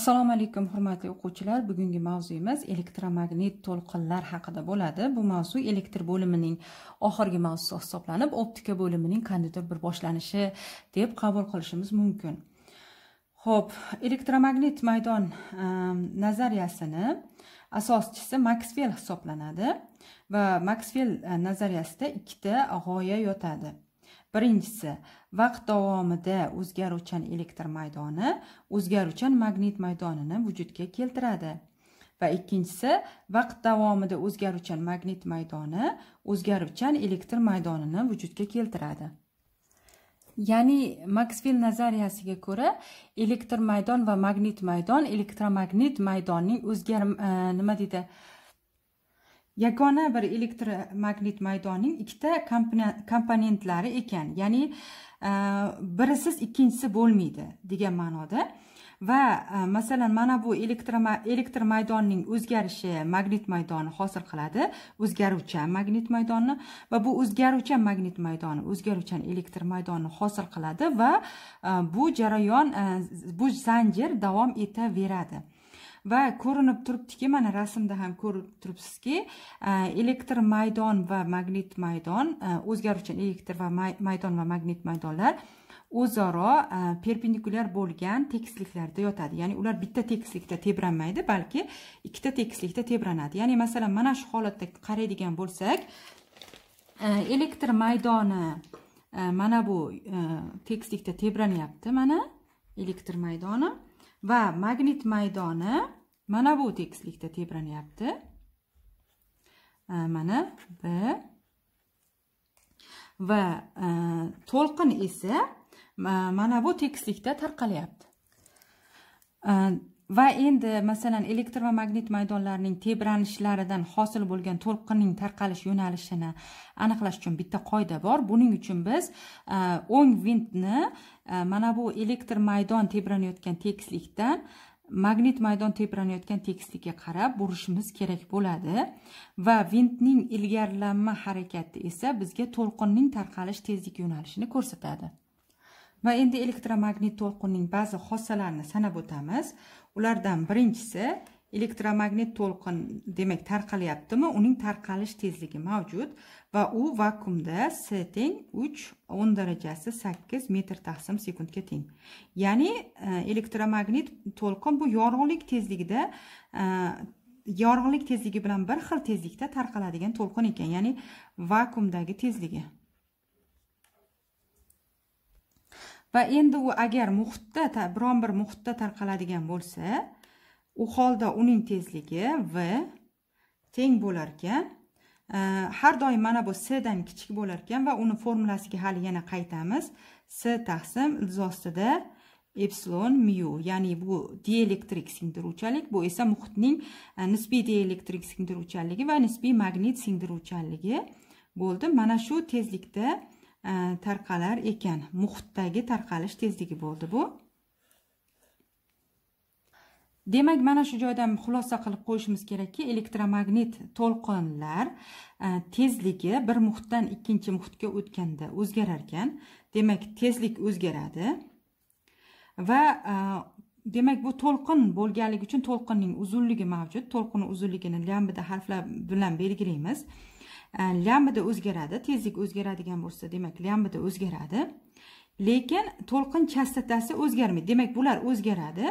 assalomu alaykum hurmatli o'quvchilar bugungi mavzuyimiz elektromagnit to'lqinlar haqida bo'ladi bu mavzu elektr bo'limining oxirgi mavzusi hisoblanib optika bo'limining qandaydir bir boshlanishi deb qabul qilishimiz mumkin ho'p elektromagnit maydon ehm, nazariyasini asoschisi maksvel hisoblanadi va maksvel e, nazariyasida ikkita g'oya yotadi birinchisi vaqt davomida o'zgaruvchan elektr maydoni o'zgaruvchan magnit maydonini vujudga keltiradi va ikkinchisi vaqt davomida o'zgaruvchan magnit maydoni o'zgaruvchan elektr maydonini vujudga keltiradi ya'ni Maxwell nazariyasiga ko'ra elektr maydon va magnit maydon elektromagnit maydonning o'zgar e, nima deydi yagona bir elektromagnit maydonning ikkita komponentlari ekan ya'ni e, birisiz ikkinchisi bo'lmaydi degan ma'noda va e, masalan mana bu elektr maydonning o'zgarishi magnit maydoni hosil qiladi o'zgaruvchan magnit maydonni va bu o'zgaruvchan magnit maydoni o'zgaruvchan elektr maydonni hosil qiladi va e, bu jarayon bu zanjir davom etaveradi va ko'rinib turibdiki mana rasmda ham ko'rib turibsizki e, elektr maydon va magnit maydon e, o'zgaruvchan elektr va maydon va magnit maydonlar o'zaro e, perpendikulyar bo'lgan tekisliklarda yotadi ya'ni ular bitta tekislikda tebranmaydi balki ikkita tekislikda tebranadi ya'ni masalan mana shu holatda qaraydigan bo'lsak elektr maydoni mana bu tekislikda tebranyapti mana elektr maydoni va magnit maydoni mana bu tekislikda tebranyapti mana b va to'lqin esa mana bu tekislikda tarqalyapti va endi masalan elektr va magnit maydonlarining tebranishlaridan hosil bo'lgan to'lqinning tarqalish yo'nalishini aniqlash uchun bitta qoida bor buning uchun biz e, o'ng vintni e, mana bu elektr maydon tebranayotgan tekislikdan magnit maydon tebranayotgan tekislikka qarab burishimiz kerak bo'ladi va vintning ilgarilanma harakati esa bizga to'lqinning tarqalish tezlik yo'nalishini ko'rsatadi va endi elektromagnit to'lqinning ba'zi xossalarini sanab o'tamiz ulardan birinchisi elektromagnit to'lqin demak tarqalyaptimi uning tarqalish tezligi mavjud va u vakuumda s teng uch o'n darajasi sakkiz metr taqsim sekundga teng ya'ni e, elektromagnit to'lqin bu yorug'lik tezligida e, yorug'lik tezligi bilan bir xil tezlikda tarqaladigan to'lqin ekan ya'ni vakuumdagi tezligi va endi u agar muhitda biron bir muhitda tarqaladigan bo'lsa u holda uning tezligi v teng bo'lar ekan e, har doim mana bu sdan kichik bo'lar ekan va uni formulasiga hali yana qaytamiz s taqsim ilz ostida epsilon mu ya'ni bu dielektrik singdiruvchanlik bu esa muhitning e, nisbiy dielektrik singdiruvchanligi va nisbiy magnit singdiruvchanligi bo'ldi mana shu tezlikda Э, tarqalar ekan muhitdagi tarqalish tezligi bo'ldi bu demak mana shu joydan xulosa qilib qo'yishimiz kerakki elektromagnit to'lqinlar e, tezligi bir muhitdan ikkinchi muhitga o'tganda o'zgarar ekan demak tezlik o'zgaradi va e, demak bu to'lqin bo'lganligi uchun to'lqinning uzunligi mavjud to'lqin uzunligini lambda harflar bilan belgilaymiz lambda э, o'zgaradi tezlik o'zgaradigan bo'lsa demak lambda o'zgaradi lekin to'lqin chastotasi o'zgarmaydi demak bular o'zgaradi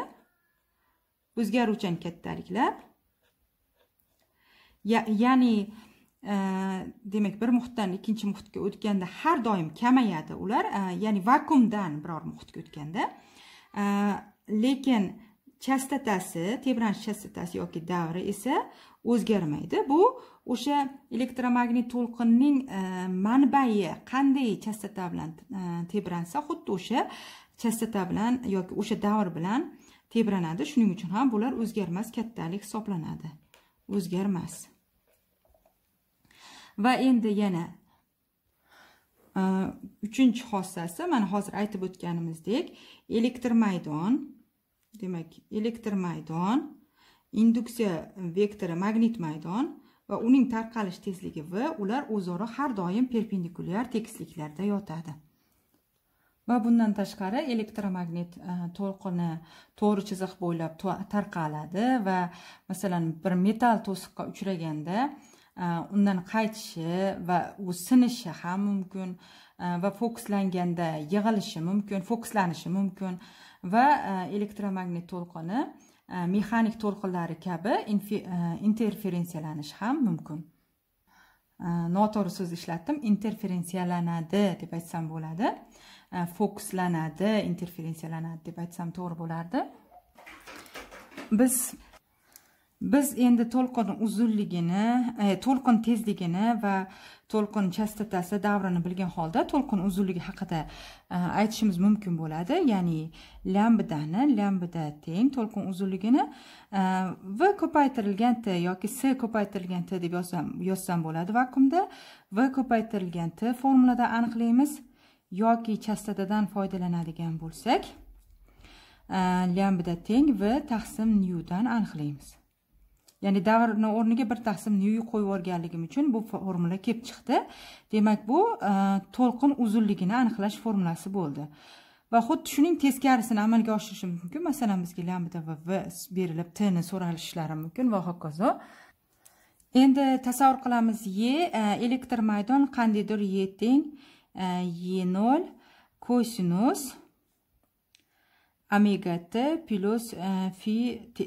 o'zgaruvchan kattaliklar ya, ya'ni e, demak bir muhitdan ikkinchi muhitga o'tganda har doim kamayadi ular e, ya'ni vakuumdan biror muhitga o'tganda e, lekin chastotasi tebranish chastotasi yoki davri esa o'zgarmaydi bu o'sha elektromagnit to'lqinning e, manbai qanday chastota bilan e, tebransa xuddi o'sha chastota bilan yoki o'sha davr bilan tebranadi shuning uchun ham bular o'zgarmas kattalik hisoblanadi o'zgarmas va endi yana e, uchinchi xossasi mana hozir aytib o'tganimizdek elektr maydon demak elektr maydon induksiya vektori magnit maydon va uning tarqalish tezligi v ular o'zaro har doim perpendikulyar tekisliklarda yotadi va bundan tashqari elektromagnit e, to'lqini to'g'ri chiziq bo'ylab tarqaladi va masalan bir metal to'siqqa uchraganda e, undan qaytishi va u sinishi ham mumkin e, va fokuslanganda yig'ilishi mumkin fokuslanishi mumkin va elektromagnit to'lqini mexanik to'lqinlari kabi interferensiyalanish ham mumkin noto'g'ri so'z ishlatdim interferensiyalanadi deb aytsam bo'ladi fokuslanadi interferensiyalanadi deb aytsam to'g'ri bo'lardi biz biz endi to'lqin uzunligini e, to'lqin tezligini va to'lqin chastotasi davrini bilgan holda to'lqin uzunligi haqida e, aytishimiz mumkin bo'ladi ya'ni lambdani lambda teng to'lqin uzunligini e, v ko'paytirilgan t yoki s ko'paytirilgan t deb yozsam yozsam bo'ladi vakuumda v ko'paytirilgan t formulada aniqlaymiz yoki chastotadan foydalanadigan bo'lsak lambda teng v taqsim nyudan aniqlaymiz ya'ni davrni o'rniga bir taqsimni yu qo'yib yuborganligim uchun bu formula kelib chiqdi demak bu e, to'lqin uzunligini aniqlash formulasi bo'ldi va xuddi shuning teskarisini amalga oshirishim mumkin masalan bizga lambda va v berilib t ni so'ralishlari mumkin va hokazo endi tasavvur qilamiz e elektr maydon qandaydir e teng e nol kosinus omega t plyus eh, fi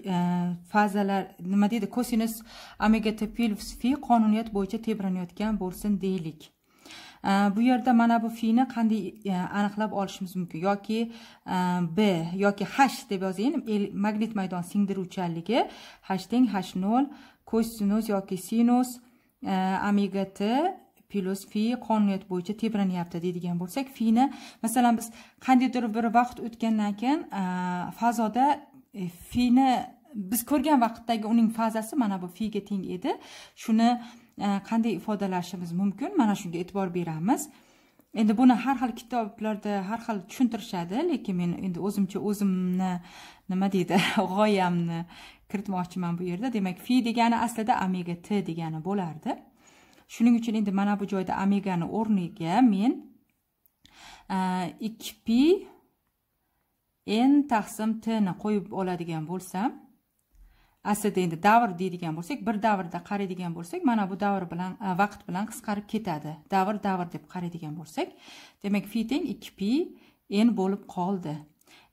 eh, fazalar nima deydi kosinus omega t plyus fi qonuniyat bo'yicha tebranayotgan bo'lsin deylik eh, bu yerda mana bu fini qanday aniqlab olishimiz mumkin yoki b yoki h deb yozayin magnit maydon singdiruvchanligi h teng h nol kosinus yoki sinus omega t plus fi qonuniyat bo'yicha tebranyapti deydigan bo'lsak fini masalan biz qandaydir bir vaqt o'tgandan keyin e, fazoda e, fini biz ko'rgan vaqtdagi uning fazasi mana bu figa teng edi shuni e, qanday ifodalashimiz mumkin mana shunga e'tibor beramiz endi buni har xil kitoblarda har xil tushuntirishadi lekin men endi o'zimcha o'zimni nima deydi g'oyamni kiritmoqchiman bu yerda demak fi degani aslida omega t degani bo'lardi shuning uchun endi mana bu joyda omegani o'rniga men e, ikki pi n taqsim ni qo'yib oladigan bo'lsam aslida endi davr deydigan bo'lsak bir davrda qaraydigan bo'lsak mana bu davr bilan e, vaqt bilan qisqarib ketadi davr davr deb qaraydigan bo'lsak demak fi teng ikki pi n bo'lib qoldi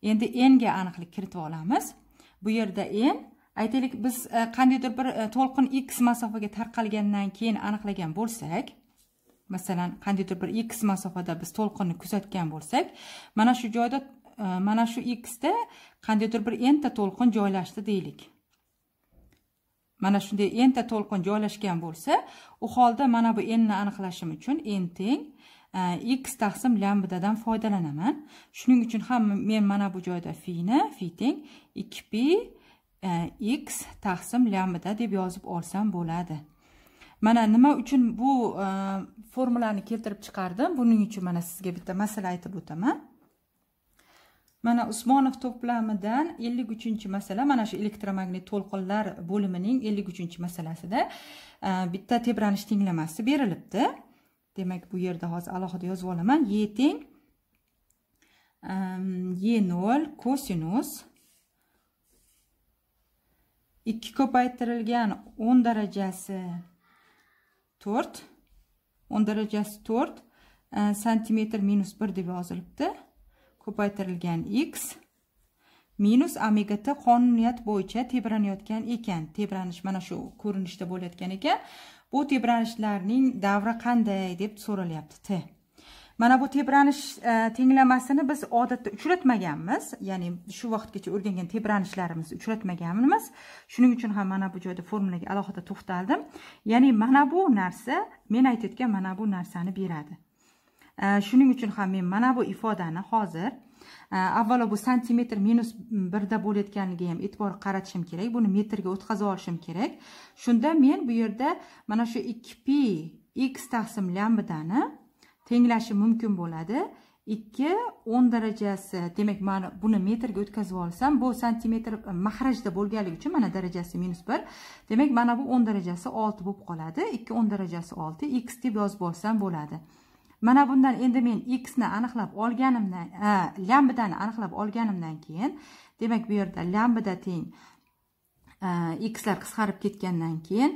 endi n ga aniqlik kiritib olamiz bu yerda n aytaylik biz e, qandaydir bir e, to'lqin x masofaga tarqalgandan keyin aniqlagan bo'lsak masalan qandaydir bir x masofada biz to'lqinni kuzatgan bo'lsak mana shu joyda e, mana shu xda qandaydir bir nta to'lqin joylashdi deylik mana shunday nta to'lqin joylashgan bo'lsa u holda mana bu n ni aniqlashim uchun n teng x taqsim lambdadan foydalanaman shuning uchun ham men mana bu joyda fi ni fi teng 2 pi E, x taqsim lambda deb yozib olsam bo'ladi mana nima uchun bu e, formulani keltirib chiqardim buning uchun mana sizga bitta masala aytib o'taman mana usmonov to'plamidan ellik uchinchi masala mana shu elektromagnit to'lqinlar bo'limining ellik uchinchi masalasida e, bitta tebranish tenglamasi berilibdi demak bu yerda hozir alohida yozib olaman y teng y nol kosinus 2 ko'paytirilgan 10 darajasi 4 10 darajasi 4 e, santimetr minus 1 deb yozilibdi ko'paytirilgan x minus omega t qonuniyat bo'yicha tebranayotgan ekan tebranish mana shu ko'rinishda bo'layotgan ekan bu tebranishlarning davri qanday deb so'ralyapti t mana bu tebranish e, tenglamasini biz odatda uchratmaganmiz ya'ni shu vaqtgacha o'rgangan tebranishlarimizni uchratmaganmiz shuning uchun ham mana bu joyda formulaga alohida to'xtaldim ya'ni mana bu narsa men aytayotgan mana bu narsani beradi e, shuning uchun ham men mana bu ifodani hozir e, avvalo bu santimetr minus birda bo'layotganligiga ham e'tibor qaratishim kerak buni metrga o'tkazib olishim kerak shunda men bu yerda mana shu ikki pi x taqsim lambdani tenglashi mumkin bo'ladi ikki o'n darajasi demak mana buni metrga o'tkazib olsam bu santimetr e, mahrajda bo'lganligi uchun mana darajasi minus bir demak mana bu o'n darajasi olti bo'lib qoladi ikki o'n darajasi olti x deb yozib olsam bo'ladi mana bundan endi men x ni aniqlab olganimdan lambdani aniqlab olganimdan keyin demak bu yerda lambda teng e, xlar qisqarib ketgandan keyin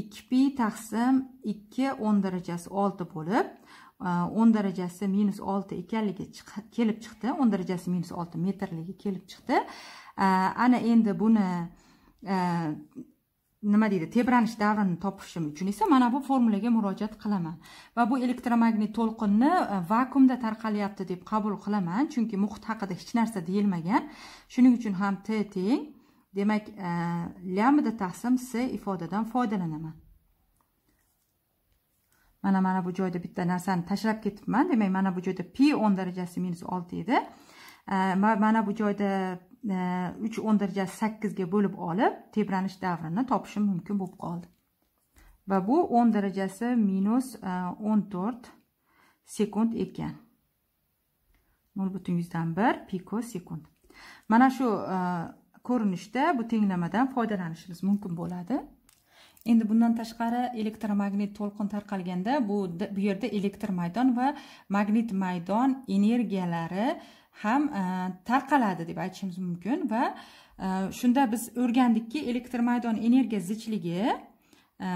ikki pi taqsim ikki o'n darajasi olti bo'lib 10 darajasi minus 6 ekanligi kelib chiqdi 10 darajasi minus 6 metrligi kelib chiqdi ana endi buni nima deydi tebranish davrini topishim uchun esa mana bu formulaga murojaat qilaman va bu elektromagnit to'lqinni vakuumda tarqalyapti deb qabul qilaman chunki muhit haqida hech narsa deyilmagan shuning uchun ham t teng demak lambda taqsim s ifodadan foydalanaman mana mana bu joyda bitta narsani tashlab ketibman demak mana bu joyda pi o'n darajasi minus olti edi mana bu joyda e, uch o'n darajasi sakkizga bo'lib olib tebranish davrini topishim mumkin bo'lib qoldi va bu o'n darajasi minus e, o'n to'rt sekund ekan nol butun yuzdan bir piko sekund mana shu e, ko'rinishda bu tenglamadan foydalanishimiz mumkin bo'ladi endi bundan tashqari elektromagnit to'lqin tarqalganda bu bu yerda elektr maydon va magnit maydon energiyalari ham e, tarqaladi deb aytishimiz mumkin va e, shunda biz o'rgandikki elektr maydon energiya zichligi e,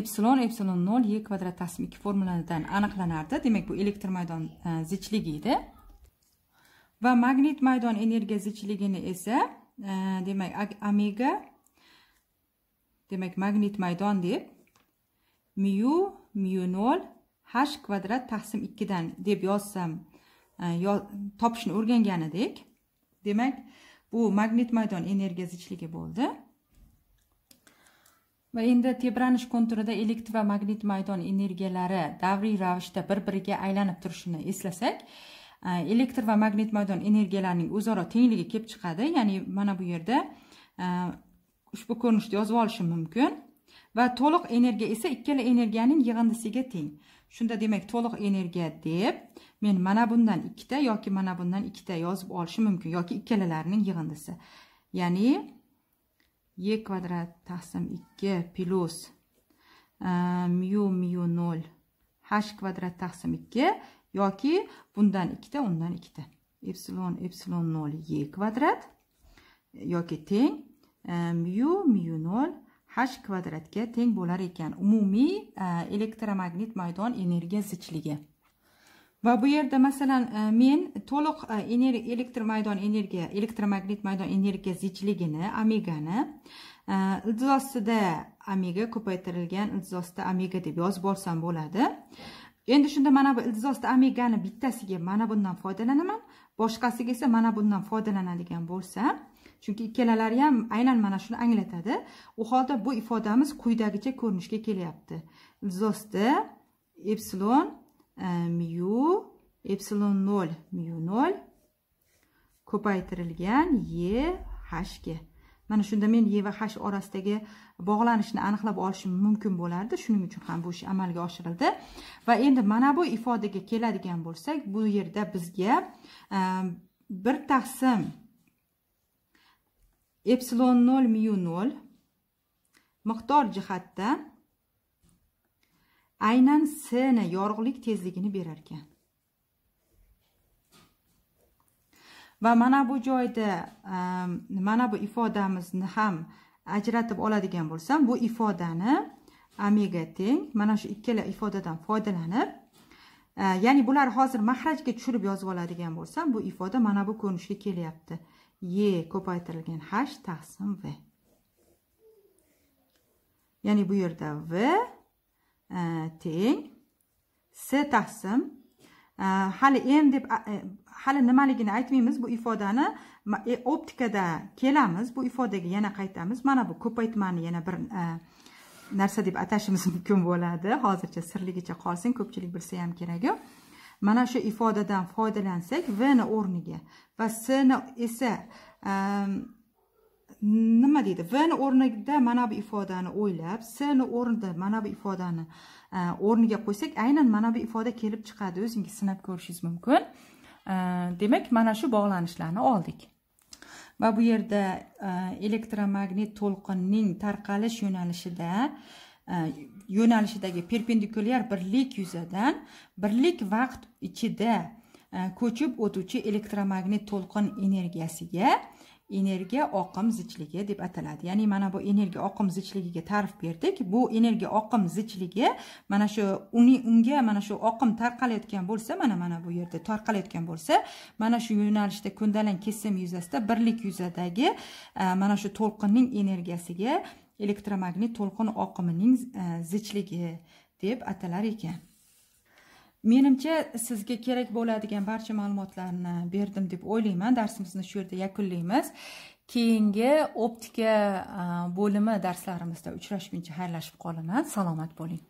epsilon epsilon nol e kvadrat tasm ikki formuladan aniqlanardi demak bu elektr maydon zichligi edi va magnit maydon energiya zichligini esa demak omega demak magnit maydon deb mu mu nol h kvadrat taqsim ikkidan deb yozsam e, topishni o'rgangan edik demak bu magnit maydon energiya zichligi bo'ldi va endi tebranish konturida elektr va magnit maydon energiyalari davriy ravishda bir biriga aylanib turishini eslasak e, elektr va magnit maydon energiyalarining o'zaro tengligi kelib chiqadi ya'ni mana bu yerda e, ushbu ko'rinishda yozib olishim mumkin va to'liq energiya esa ikkala energiyaning yig'indisiga teng shunda demak to'liq energiya deb men mana bundan ikkita yoki mana bundan ikkita yozib olishim mumkin yoki ikkalalarining yig'indisi ya'ni e kvadrat taqsim ikki plyus e, mu mu nol h kvadrat taqsim ikki yoki bundan ikkita undan ikkita epsilon epsilon nol e kvadrat yoki teng mu mu nol h kvadratga teng bo'lar ekan umumiy e, elektromagnit maydon energiya zichligi va bu yerda masalan e, men to'liq e, elektr maydon energiya elektromagnit maydon energiya zichligini omegani ildizostida omega ko'paytirilgan ostida omega deb yozib olsam bo'ladi endi shunda mana bu ildizosti omegani bittasiga mana bundan foydalanaman boshqasiga esa mana bundan foydalanadigan bo'lsam chunki ikkalalari ham aynan mana shuni anglatadi u holda bu ifodamiz quyidagicha ko'rinishga kelyapti zosti epsilon e, mu epsilon nol mu nol ko'paytirilgan e hashga mana shunda men e va h orasidagi bog'lanishni aniqlab olishim mumkin bo'lardi shuning uchun ham bu ish amalga oshirildi va endi mana bu ifodaga keladigan bo'lsak bu yerda bizga e, bir taqsim epsilon 0 mu 0 miqdor jihatda aynan s ni yorug'lik tezligini berar ekan va mana bu joyda ehm, mana bu ifodamizni ham ajratib oladigan bo'lsam bu ifodani omega teng mana shu ikkala ifodadan foydalanib e, ya'ni bular hozir mahrajga tushirib yozib oladigan bo'lsam bu ifoda mana bu ko'rinishga kelyapti e ko'paytirilgan h taqsim v ya'ni bu yerda v e, teng s taqsim e, hali m deb e, hali nimaligini aytmaymiz bu ifodani optikada kelamiz bu ifodaga yana qaytamiz mana bu ko'paytmani yana bir narsa deb atashimiz mumkin bo'ladi hozircha sirligicha qolsin ko'pchilik bilsa ham kerak yo'q mana shu ifodadan foydalansak v ni o'rniga va s ni esa ehm, nima deydi v ni o'rnida mana bu ifodani o'ylab s ni o'rnida mana bu ifodani e, o'rniga qo'ysak aynan mana bu ifoda kelib chiqadi o'zingiz sinab ko'rishingiz mumkin e, demak mana shu bog'lanishlarni oldik va bu yerda e, elektromagnit to'lqinning tarqalish yo'nalishida Э, yo'nalishidagi perpendikulyar birlik yuzadan birlik vaqt ichida e, ko'chib o'tuvchi elektromagnit to'lqin energiyasiga energiya oqim zichligi deb ataladi ya'ni mana bu energiya oqim zichligiga ta'rif berdik bu energiya oqim zichligi mana shu unga mana shu oqim tarqalayotgan bo'lsa mana mana bu yerda tarqalayotgan bo'lsa mana shu yo'nalishda ko'ndalang kesim yuzasida birlik yuzadagi e, mana shu to'lqinning energiyasiga elektromagnit to'lqin oqimining e, zichligi deb atalar ekan menimcha sizga kerak bo'ladigan barcha ma'lumotlarni berdim deb o'ylayman darsimizni shu yerda yakunlaymiz keyingi optika e, bo'limi darslarimizda uchrashguncha xayrlashib qolaman salomat bo'ling